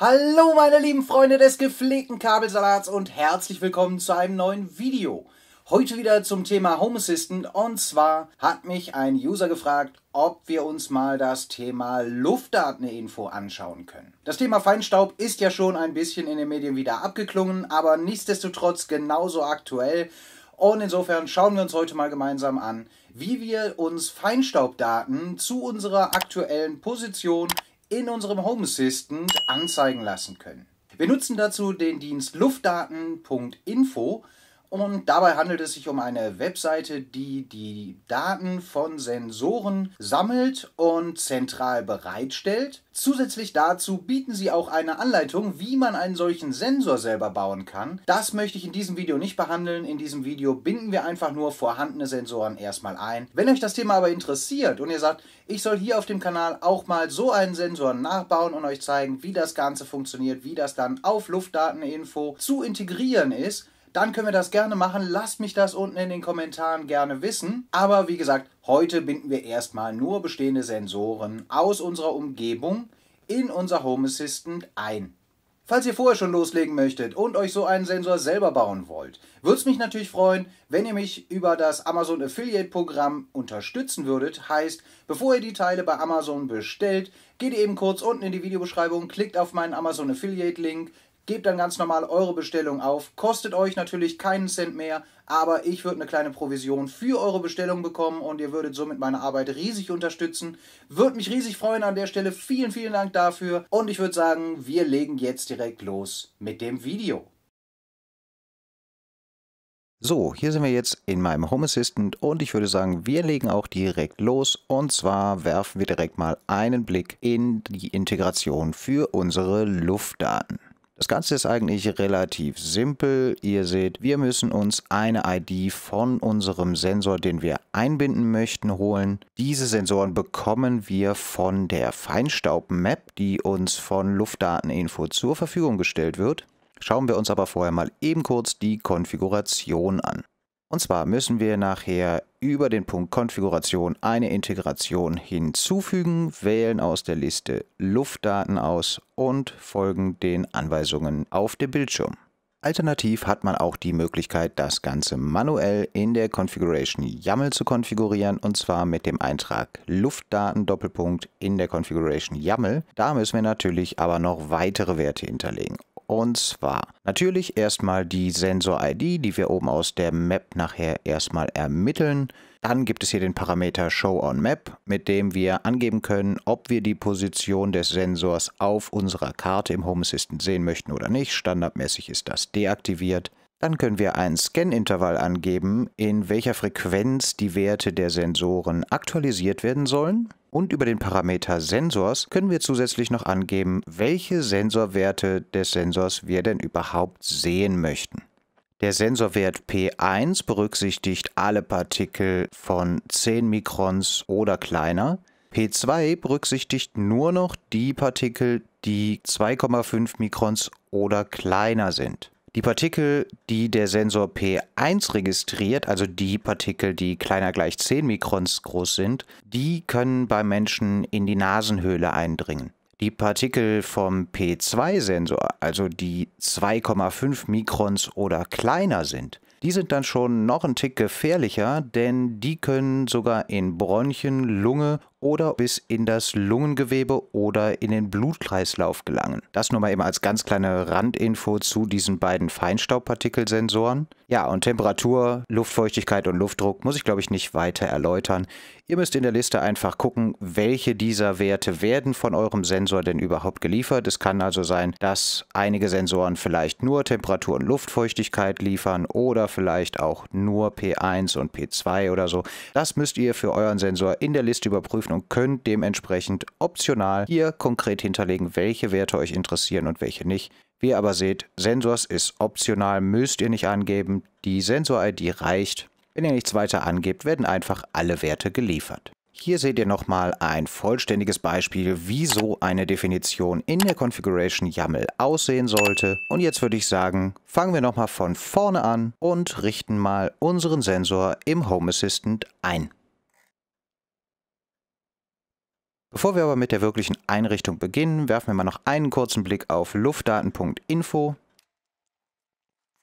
Hallo meine lieben Freunde des gepflegten Kabelsalats und herzlich willkommen zu einem neuen Video. Heute wieder zum Thema Home Assistant und zwar hat mich ein User gefragt, ob wir uns mal das Thema Luftdateninfo anschauen können. Das Thema Feinstaub ist ja schon ein bisschen in den Medien wieder abgeklungen, aber nichtsdestotrotz genauso aktuell und insofern schauen wir uns heute mal gemeinsam an, wie wir uns Feinstaubdaten zu unserer aktuellen Position in unserem Home Assistant anzeigen lassen können. Wir nutzen dazu den Dienst luftdaten.info und dabei handelt es sich um eine Webseite, die die Daten von Sensoren sammelt und zentral bereitstellt. Zusätzlich dazu bieten sie auch eine Anleitung, wie man einen solchen Sensor selber bauen kann. Das möchte ich in diesem Video nicht behandeln. In diesem Video binden wir einfach nur vorhandene Sensoren erstmal ein. Wenn euch das Thema aber interessiert und ihr sagt, ich soll hier auf dem Kanal auch mal so einen Sensor nachbauen und euch zeigen, wie das Ganze funktioniert, wie das dann auf Luftdateninfo zu integrieren ist, dann können wir das gerne machen. Lasst mich das unten in den Kommentaren gerne wissen. Aber wie gesagt, heute binden wir erstmal nur bestehende Sensoren aus unserer Umgebung in unser Home Assistant ein. Falls ihr vorher schon loslegen möchtet und euch so einen Sensor selber bauen wollt, würde es mich natürlich freuen, wenn ihr mich über das Amazon Affiliate Programm unterstützen würdet. Heißt, bevor ihr die Teile bei Amazon bestellt, geht ihr eben kurz unten in die Videobeschreibung, klickt auf meinen Amazon Affiliate Link, gebt dann ganz normal eure Bestellung auf. Kostet euch natürlich keinen Cent mehr, aber ich würde eine kleine Provision für eure Bestellung bekommen und ihr würdet somit meine Arbeit riesig unterstützen. Würde mich riesig freuen an der Stelle. Vielen, vielen Dank dafür und ich würde sagen, wir legen jetzt direkt los mit dem Video. So, hier sind wir jetzt in meinem Home Assistant und ich würde sagen, wir legen auch direkt los und zwar werfen wir direkt mal einen Blick in die Integration für unsere Luftdaten. Das Ganze ist eigentlich relativ simpel. Ihr seht, wir müssen uns eine ID von unserem Sensor, den wir einbinden möchten, holen. Diese Sensoren bekommen wir von der Feinstaub-Map, die uns von Luftdateninfo zur Verfügung gestellt wird. Schauen wir uns aber vorher mal eben kurz die Konfiguration an. Und zwar müssen wir nachher über den Punkt Konfiguration eine Integration hinzufügen, wählen aus der Liste Luftdaten aus und folgen den Anweisungen auf dem Bildschirm. Alternativ hat man auch die Möglichkeit, das Ganze manuell in der Configuration YAML zu konfigurieren und zwar mit dem Eintrag Luftdaten Doppelpunkt in der Configuration YAML. Da müssen wir natürlich aber noch weitere Werte hinterlegen und zwar natürlich erstmal die Sensor-ID, die wir oben aus der Map nachher erstmal ermitteln. Dann gibt es hier den Parameter Show on Map, mit dem wir angeben können, ob wir die Position des Sensors auf unserer Karte im Home Assistant sehen möchten oder nicht. Standardmäßig ist das deaktiviert. Dann können wir ein Scan-Intervall angeben, in welcher Frequenz die Werte der Sensoren aktualisiert werden sollen und über den Parameter Sensors können wir zusätzlich noch angeben, welche Sensorwerte des Sensors wir denn überhaupt sehen möchten. Der Sensorwert P1 berücksichtigt alle Partikel von 10 Mikrons oder kleiner. P2 berücksichtigt nur noch die Partikel, die 2,5 Mikrons oder kleiner sind. Die Partikel, die der Sensor P1 registriert, also die Partikel, die kleiner gleich 10 Mikrons groß sind, die können beim Menschen in die Nasenhöhle eindringen. Die Partikel vom P2-Sensor, also die 2,5 Mikrons oder kleiner sind, die sind dann schon noch ein Tick gefährlicher, denn die können sogar in Bronchien, Lunge oder bis in das Lungengewebe oder in den Blutkreislauf gelangen. Das nur mal eben als ganz kleine Randinfo zu diesen beiden Feinstaubpartikelsensoren. Ja, und Temperatur, Luftfeuchtigkeit und Luftdruck muss ich, glaube ich, nicht weiter erläutern. Ihr müsst in der Liste einfach gucken, welche dieser Werte werden von eurem Sensor denn überhaupt geliefert. Es kann also sein, dass einige Sensoren vielleicht nur Temperatur und Luftfeuchtigkeit liefern oder vielleicht auch nur P1 und P2 oder so. Das müsst ihr für euren Sensor in der Liste überprüfen abrufen und könnt dementsprechend optional hier konkret hinterlegen, welche Werte euch interessieren und welche nicht. Wie ihr aber seht, Sensors ist optional, müsst ihr nicht angeben. Die Sensor-ID reicht. Wenn ihr nichts weiter angebt, werden einfach alle Werte geliefert. Hier seht ihr nochmal ein vollständiges Beispiel, wie so eine Definition in der Configuration YAML aussehen sollte. Und jetzt würde ich sagen, fangen wir nochmal von vorne an und richten mal unseren Sensor im Home Assistant ein. Bevor wir aber mit der wirklichen Einrichtung beginnen, werfen wir mal noch einen kurzen Blick auf luftdaten.info.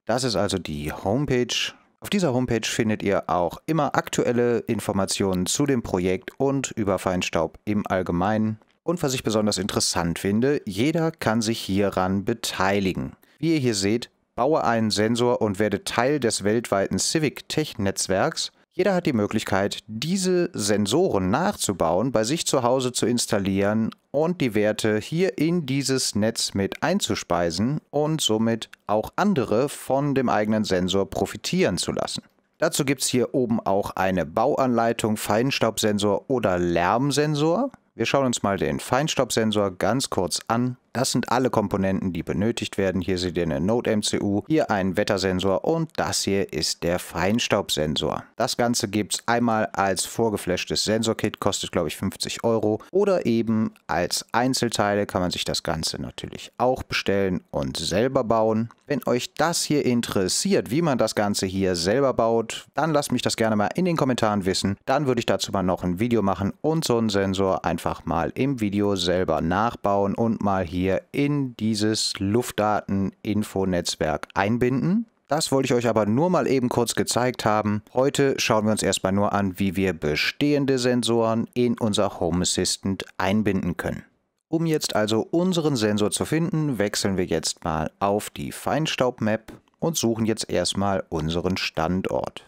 Das ist also die Homepage. Auf dieser Homepage findet ihr auch immer aktuelle Informationen zu dem Projekt und über Feinstaub im Allgemeinen. Und was ich besonders interessant finde, jeder kann sich hieran beteiligen. Wie ihr hier seht, baue einen Sensor und werde Teil des weltweiten Civic Tech Netzwerks jeder hat die Möglichkeit, diese Sensoren nachzubauen, bei sich zu Hause zu installieren und die Werte hier in dieses Netz mit einzuspeisen und somit auch andere von dem eigenen Sensor profitieren zu lassen. Dazu gibt es hier oben auch eine Bauanleitung, Feinstaubsensor oder Lärmsensor. Wir schauen uns mal den Feinstaubsensor ganz kurz an. Das sind alle Komponenten, die benötigt werden. Hier seht ihr eine Node-MCU, hier einen Wettersensor und das hier ist der Feinstaubsensor. Das Ganze gibt es einmal als vorgeflashtes Sensorkit, kostet glaube ich 50 Euro oder eben als Einzelteile kann man sich das Ganze natürlich auch bestellen und selber bauen. Wenn euch das hier interessiert, wie man das Ganze hier selber baut, dann lasst mich das gerne mal in den Kommentaren wissen. Dann würde ich dazu mal noch ein Video machen und so einen Sensor einfach mal im Video selber nachbauen und mal hier wir in dieses Luftdaten-Infonetzwerk einbinden. Das wollte ich euch aber nur mal eben kurz gezeigt haben. Heute schauen wir uns erstmal nur an, wie wir bestehende Sensoren in unser Home Assistant einbinden können. Um jetzt also unseren Sensor zu finden, wechseln wir jetzt mal auf die Feinstaub-Map und suchen jetzt erstmal unseren Standort.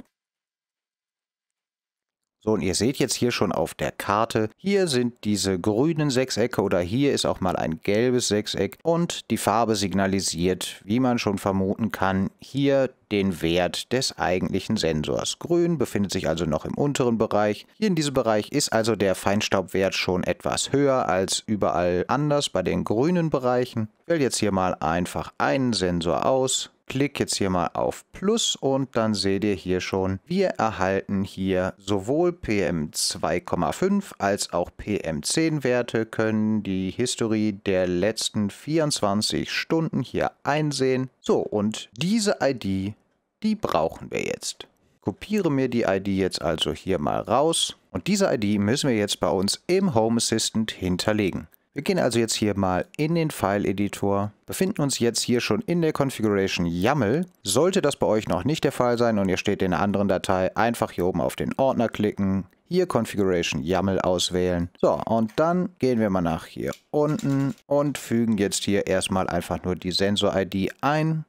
So, und ihr seht jetzt hier schon auf der Karte, hier sind diese grünen Sechsecke oder hier ist auch mal ein gelbes Sechseck und die Farbe signalisiert, wie man schon vermuten kann, hier den Wert des eigentlichen Sensors. Grün befindet sich also noch im unteren Bereich. Hier in diesem Bereich ist also der Feinstaubwert schon etwas höher als überall anders bei den grünen Bereichen. Ich wähle jetzt hier mal einfach einen Sensor aus, klicke jetzt hier mal auf Plus und dann seht ihr hier schon, wir erhalten hier sowohl PM2,5 als auch PM10 Werte, können die Historie der letzten 24 Stunden hier einsehen. So, und diese ID, die brauchen wir jetzt. Kopiere mir die ID jetzt also hier mal raus. Und diese ID müssen wir jetzt bei uns im Home Assistant hinterlegen. Wir gehen also jetzt hier mal in den File-Editor, befinden uns jetzt hier schon in der Configuration YAML. Sollte das bei euch noch nicht der Fall sein und ihr steht in einer anderen Datei, einfach hier oben auf den Ordner klicken, hier Configuration YAML auswählen. So, und dann gehen wir mal nach hier unten und fügen jetzt hier erstmal einfach nur die Sensor-ID ein.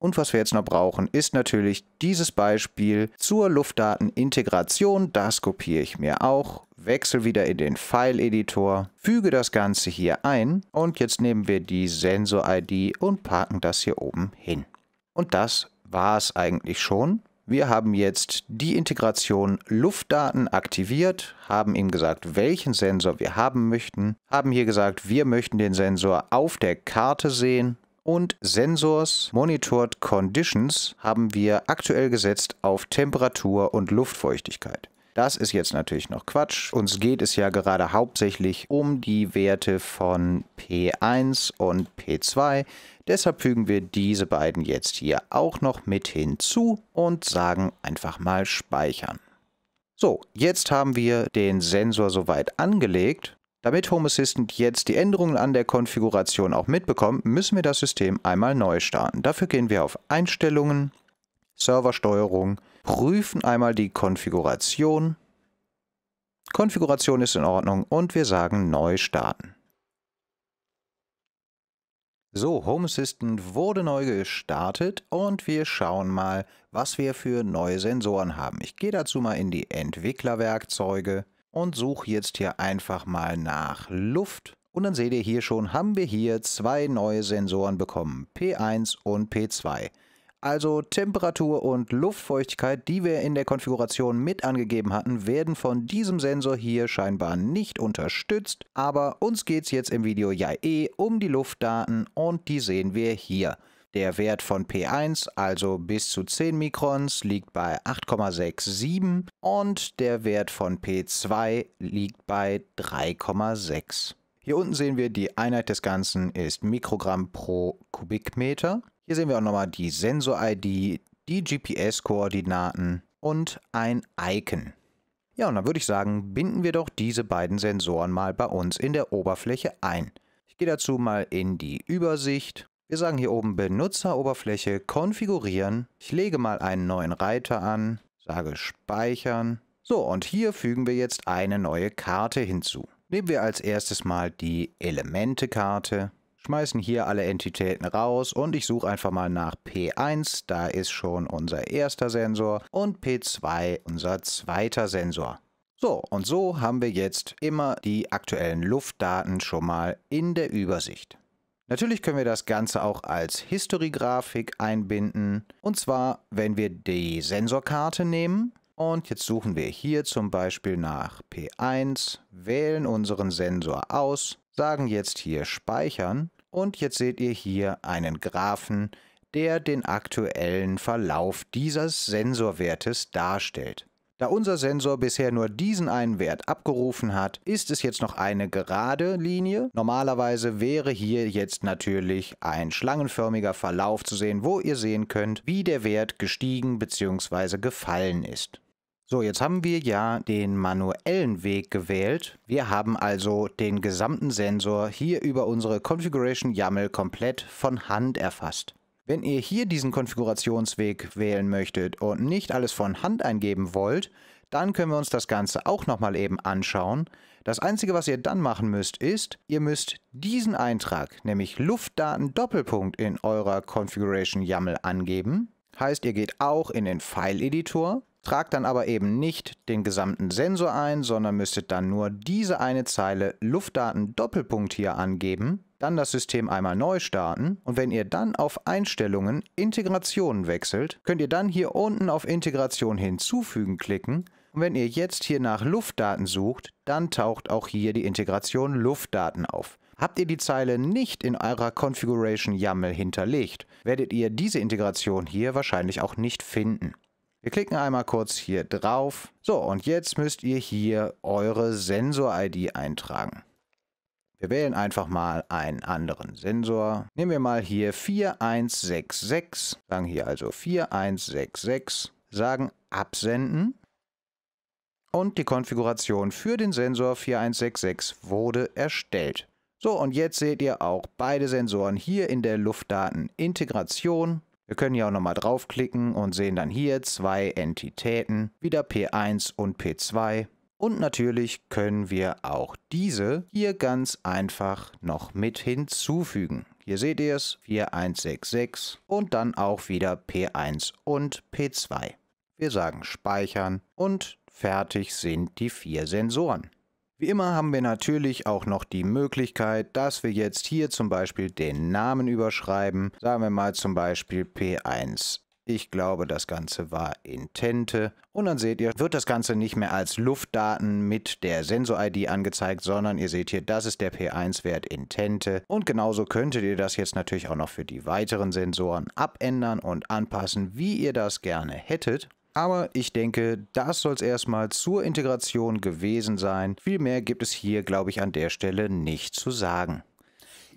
Und was wir jetzt noch brauchen, ist natürlich dieses Beispiel zur Luftdatenintegration. Das kopiere ich mir auch, wechsle wieder in den File-Editor, füge das Ganze hier ein und jetzt nehmen wir die Sensor-ID und parken das hier oben hin. Und das war es eigentlich schon. Wir haben jetzt die Integration Luftdaten aktiviert, haben ihm gesagt, welchen Sensor wir haben möchten, haben hier gesagt, wir möchten den Sensor auf der Karte sehen und Sensors Monitored Conditions haben wir aktuell gesetzt auf Temperatur und Luftfeuchtigkeit. Das ist jetzt natürlich noch Quatsch. Uns geht es ja gerade hauptsächlich um die Werte von P1 und P2. Deshalb fügen wir diese beiden jetzt hier auch noch mit hinzu und sagen einfach mal speichern. So, jetzt haben wir den Sensor soweit angelegt damit Home Assistant jetzt die Änderungen an der Konfiguration auch mitbekommt, müssen wir das System einmal neu starten. Dafür gehen wir auf Einstellungen, Serversteuerung, prüfen einmal die Konfiguration. Konfiguration ist in Ordnung und wir sagen Neu starten. So, Home Assistant wurde neu gestartet und wir schauen mal, was wir für neue Sensoren haben. Ich gehe dazu mal in die Entwicklerwerkzeuge und suche jetzt hier einfach mal nach Luft. Und dann seht ihr hier schon, haben wir hier zwei neue Sensoren bekommen, P1 und P2. Also Temperatur und Luftfeuchtigkeit, die wir in der Konfiguration mit angegeben hatten, werden von diesem Sensor hier scheinbar nicht unterstützt. Aber uns geht es jetzt im Video ja eh um die Luftdaten und die sehen wir hier. Der Wert von P1, also bis zu 10 Mikrons, liegt bei 8,67 und der Wert von P2 liegt bei 3,6. Hier unten sehen wir, die Einheit des Ganzen ist Mikrogramm pro Kubikmeter. Hier sehen wir auch nochmal die Sensor-ID, die GPS-Koordinaten und ein Icon. Ja, und dann würde ich sagen, binden wir doch diese beiden Sensoren mal bei uns in der Oberfläche ein. Ich gehe dazu mal in die Übersicht wir sagen hier oben Benutzeroberfläche konfigurieren. Ich lege mal einen neuen Reiter an, sage speichern. So, und hier fügen wir jetzt eine neue Karte hinzu. Nehmen wir als erstes mal die Elemente-Karte, schmeißen hier alle Entitäten raus und ich suche einfach mal nach P1, da ist schon unser erster Sensor und P2 unser zweiter Sensor. So, und so haben wir jetzt immer die aktuellen Luftdaten schon mal in der Übersicht. Natürlich können wir das Ganze auch als History-Grafik einbinden. Und zwar, wenn wir die Sensorkarte nehmen. Und jetzt suchen wir hier zum Beispiel nach P1, wählen unseren Sensor aus, sagen jetzt hier Speichern. Und jetzt seht ihr hier einen Graphen, der den aktuellen Verlauf dieses Sensorwertes darstellt. Da unser Sensor bisher nur diesen einen Wert abgerufen hat, ist es jetzt noch eine gerade Linie. Normalerweise wäre hier jetzt natürlich ein schlangenförmiger Verlauf zu sehen, wo ihr sehen könnt, wie der Wert gestiegen bzw. gefallen ist. So, jetzt haben wir ja den manuellen Weg gewählt. Wir haben also den gesamten Sensor hier über unsere Configuration YAML komplett von Hand erfasst. Wenn ihr hier diesen Konfigurationsweg wählen möchtet und nicht alles von Hand eingeben wollt, dann können wir uns das Ganze auch nochmal eben anschauen. Das Einzige, was ihr dann machen müsst, ist, ihr müsst diesen Eintrag, nämlich Luftdaten Doppelpunkt in eurer Configuration YAML angeben. Heißt, ihr geht auch in den File-Editor, tragt dann aber eben nicht den gesamten Sensor ein, sondern müsstet dann nur diese eine Zeile Luftdaten Doppelpunkt hier angeben dann das System einmal neu starten und wenn ihr dann auf Einstellungen Integrationen wechselt, könnt ihr dann hier unten auf Integration hinzufügen klicken und wenn ihr jetzt hier nach Luftdaten sucht, dann taucht auch hier die Integration Luftdaten auf. Habt ihr die Zeile nicht in eurer Configuration YAML hinterlegt, werdet ihr diese Integration hier wahrscheinlich auch nicht finden. Wir klicken einmal kurz hier drauf. So, und jetzt müsst ihr hier eure Sensor-ID eintragen. Wir wählen einfach mal einen anderen Sensor. Nehmen wir mal hier 4166, sagen hier also 4166, sagen absenden und die Konfiguration für den Sensor 4166 wurde erstellt. So, und jetzt seht ihr auch beide Sensoren hier in der Luftdatenintegration. Wir können hier auch nochmal draufklicken und sehen dann hier zwei Entitäten, wieder P1 und P2. Und natürlich können wir auch diese hier ganz einfach noch mit hinzufügen. Hier seht ihr es, 4166 und dann auch wieder P1 und P2. Wir sagen Speichern und fertig sind die vier Sensoren. Wie immer haben wir natürlich auch noch die Möglichkeit, dass wir jetzt hier zum Beispiel den Namen überschreiben. Sagen wir mal zum Beispiel P1 ich glaube, das Ganze war Intente. Und dann seht ihr, wird das Ganze nicht mehr als Luftdaten mit der Sensor-ID angezeigt, sondern ihr seht hier, das ist der P1-Wert Intente. Und genauso könntet ihr das jetzt natürlich auch noch für die weiteren Sensoren abändern und anpassen, wie ihr das gerne hättet. Aber ich denke, das soll es erstmal zur Integration gewesen sein. Viel mehr gibt es hier, glaube ich, an der Stelle nicht zu sagen.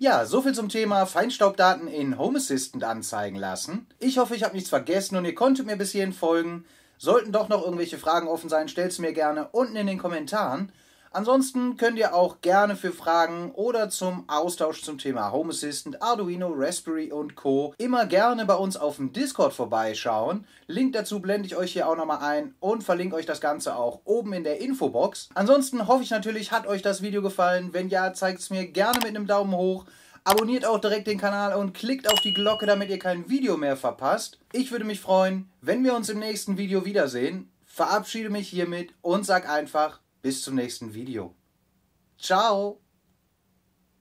Ja, soviel zum Thema Feinstaubdaten in Home Assistant anzeigen lassen. Ich hoffe, ich habe nichts vergessen und ihr konntet mir bis hierhin folgen. Sollten doch noch irgendwelche Fragen offen sein, stellt sie mir gerne unten in den Kommentaren. Ansonsten könnt ihr auch gerne für Fragen oder zum Austausch zum Thema Home Assistant, Arduino, Raspberry und Co. immer gerne bei uns auf dem Discord vorbeischauen. Link dazu blende ich euch hier auch nochmal ein und verlinke euch das Ganze auch oben in der Infobox. Ansonsten hoffe ich natürlich, hat euch das Video gefallen. Wenn ja, zeigt es mir gerne mit einem Daumen hoch. Abonniert auch direkt den Kanal und klickt auf die Glocke, damit ihr kein Video mehr verpasst. Ich würde mich freuen, wenn wir uns im nächsten Video wiedersehen. Verabschiede mich hiermit und sag einfach bis zum nächsten Video. Ciao!